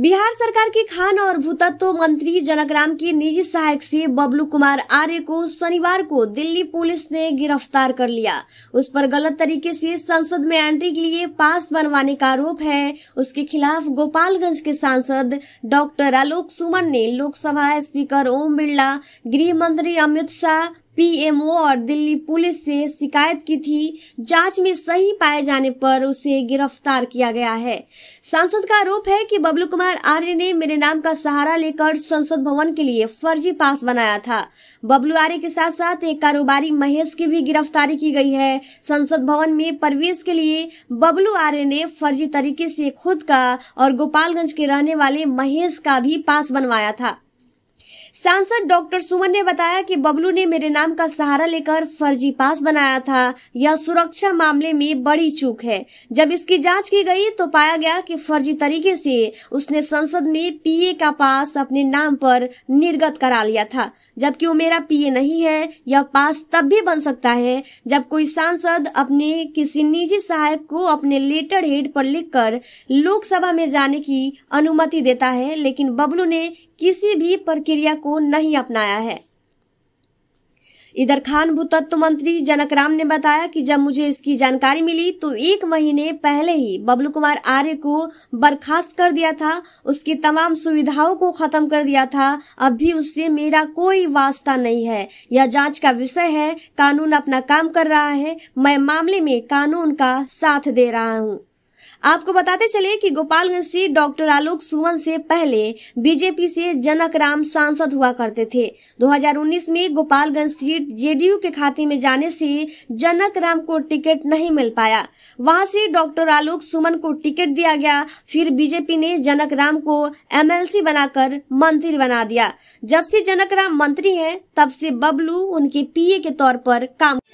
बिहार सरकार के खान और भूतत्व मंत्री जनकराम के निजी सहायक से बबलू कुमार आर्य को शनिवार को दिल्ली पुलिस ने गिरफ्तार कर लिया उस पर गलत तरीके से संसद में एंट्री के लिए पास बनवाने का आरोप है उसके खिलाफ गोपालगंज के सांसद डॉक्टर आलोक सुमन ने लोकसभा स्पीकर ओम बिरला गृह मंत्री अमित शाह पीएमओ और दिल्ली पुलिस से शिकायत की थी जांच में सही पाए जाने पर उसे गिरफ्तार किया गया है सांसद का आरोप है कि बबलू कुमार आर्य ने मेरे नाम का सहारा लेकर संसद भवन के लिए फर्जी पास बनाया था बबलू आर्य के साथ साथ एक कारोबारी महेश की भी गिरफ्तारी की गई है संसद भवन में प्रवेश के लिए बबलू आर्य ने फर्जी तरीके से खुद का और गोपालगंज के रहने वाले महेश का भी पास बनवाया था सांसद डॉक्टर सुमन ने बताया कि बबलू ने मेरे नाम का सहारा लेकर फर्जी पास बनाया था यह सुरक्षा मामले में बड़ी चूक है जब इसकी जांच की गई तो पाया गया कि फर्जी तरीके से उसने संसद में पीए का पास अपने नाम पर निर्गत करा लिया था जबकि वो मेरा पीए नहीं है यह पास तब भी बन सकता है जब कोई सांसद अपने किसी निजी सहायक को अपने लेटर हेड पर लिख लोकसभा में जाने की अनुमति देता है लेकिन बबलू ने किसी भी प्रक्रिया को नहीं अपनाया है इधर खान भूतत्व मंत्री जनक राम ने बताया कि जब मुझे इसकी जानकारी मिली तो एक महीने पहले ही बबलू कुमार आर्य को बर्खास्त कर दिया था उसकी तमाम सुविधाओं को खत्म कर दिया था अब भी उससे मेरा कोई वास्ता नहीं है यह जांच का विषय है कानून अपना काम कर रहा है मैं मामले में कानून का साथ दे रहा हूँ आपको बताते चले कि गोपालगंज से डॉक्टर आलोक सुमन से पहले बीजेपी से जनक राम सांसद हुआ करते थे 2019 में गोपालगंज सीट जेडीयू के खाते में जाने से जनक राम को टिकट नहीं मिल पाया वहां से डॉक्टर आलोक सुमन को टिकट दिया गया फिर बीजेपी ने जनक राम को एमएलसी बनाकर मंत्री बना दिया जब से जनक राम मंत्री है तब से बबलू उनके पीए के तौर पर काम